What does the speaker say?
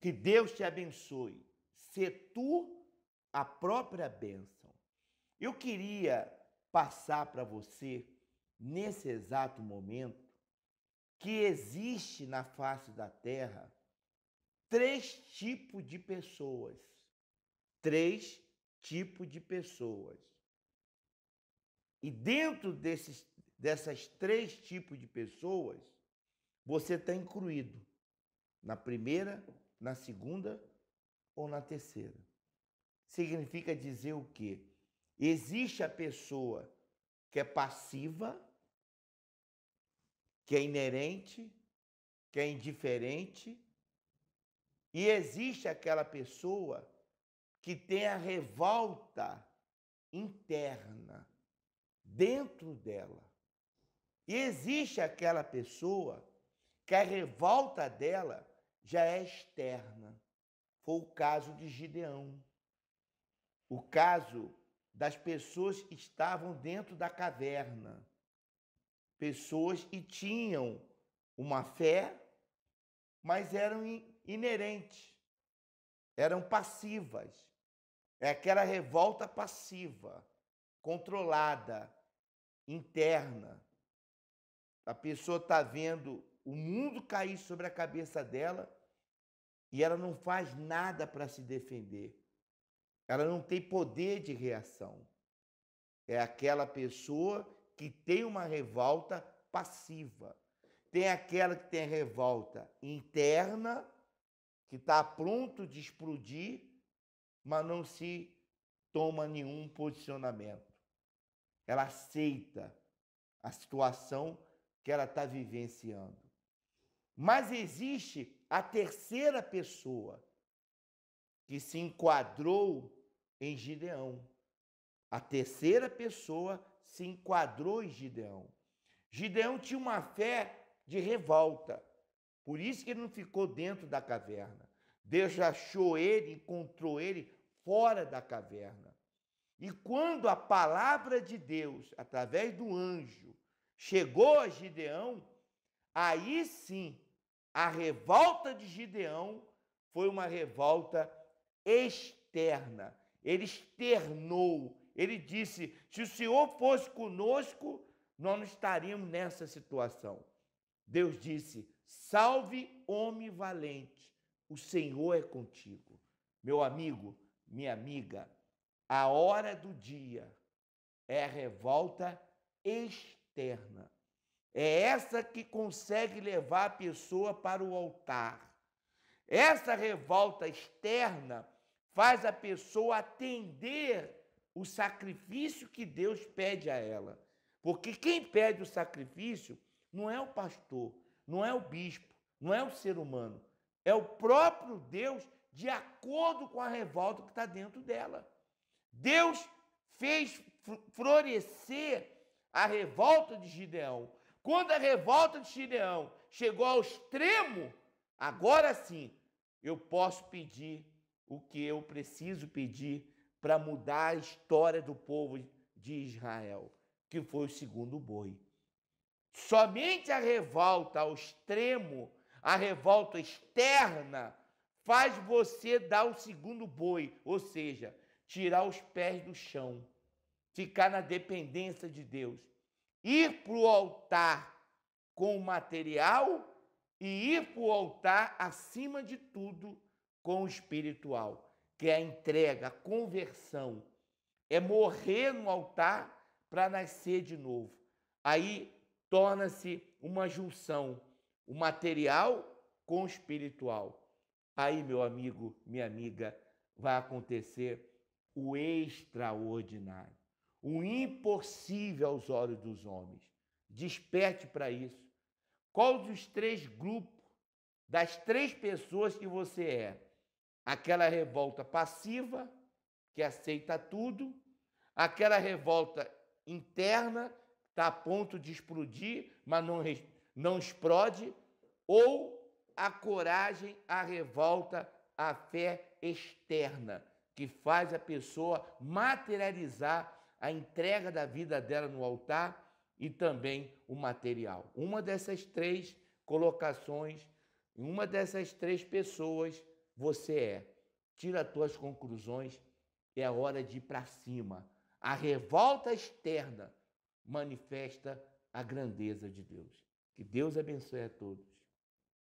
Que Deus te abençoe. Se tu a própria bênção. Eu queria passar para você, nesse exato momento, que existe na face da terra três tipos de pessoas. Três tipos de pessoas. E dentro desses, dessas três tipos de pessoas, você está incluído na primeira, na segunda ou na terceira. Significa dizer o quê? Existe a pessoa que é passiva, que é inerente, que é indiferente, e existe aquela pessoa que tem a revolta interna dentro dela. E existe aquela pessoa que a revolta dela já é externa. Foi o caso de Gideão. O caso das pessoas que estavam dentro da caverna. Pessoas que tinham uma fé, mas eram inerentes, eram passivas. É aquela revolta passiva, controlada, interna. A pessoa está vendo o mundo cair sobre a cabeça dela e ela não faz nada para se defender. Ela não tem poder de reação. É aquela pessoa que tem uma revolta passiva. Tem aquela que tem revolta interna, que está pronto de explodir, mas não se toma nenhum posicionamento. Ela aceita a situação que ela está vivenciando. Mas existe a terceira pessoa que se enquadrou em Gideão. A terceira pessoa se enquadrou em Gideão. Gideão tinha uma fé de revolta. Por isso que ele não ficou dentro da caverna. Deus achou ele, encontrou ele fora da caverna. E quando a palavra de Deus, através do anjo, chegou a Gideão, Aí sim, a revolta de Gideão foi uma revolta externa. Ele externou, ele disse: se o Senhor fosse conosco, nós não estaríamos nessa situação. Deus disse: salve homem valente, o Senhor é contigo. Meu amigo, minha amiga, a hora do dia é a revolta externa. É essa que consegue levar a pessoa para o altar. Essa revolta externa faz a pessoa atender o sacrifício que Deus pede a ela. Porque quem pede o sacrifício não é o pastor, não é o bispo, não é o ser humano, é o próprio Deus de acordo com a revolta que está dentro dela. Deus fez florescer a revolta de Gideão, quando a revolta de Gideão chegou ao extremo, agora sim eu posso pedir o que eu preciso pedir para mudar a história do povo de Israel, que foi o segundo boi. Somente a revolta ao extremo, a revolta externa, faz você dar o segundo boi, ou seja, tirar os pés do chão, ficar na dependência de Deus ir para o altar com o material e ir para o altar, acima de tudo, com o espiritual, que é a entrega, a conversão. É morrer no altar para nascer de novo. Aí torna-se uma junção, o material com o espiritual. Aí, meu amigo, minha amiga, vai acontecer o extraordinário o impossível aos olhos dos homens. Desperte para isso. Qual dos três grupos, das três pessoas que você é? Aquela revolta passiva, que aceita tudo, aquela revolta interna, está a ponto de explodir, mas não, não explode, ou a coragem, a revolta, a fé externa, que faz a pessoa materializar a entrega da vida dela no altar e também o material. Uma dessas três colocações, uma dessas três pessoas você é. Tira as tuas conclusões, é hora de ir para cima. A revolta externa manifesta a grandeza de Deus. Que Deus abençoe a todos.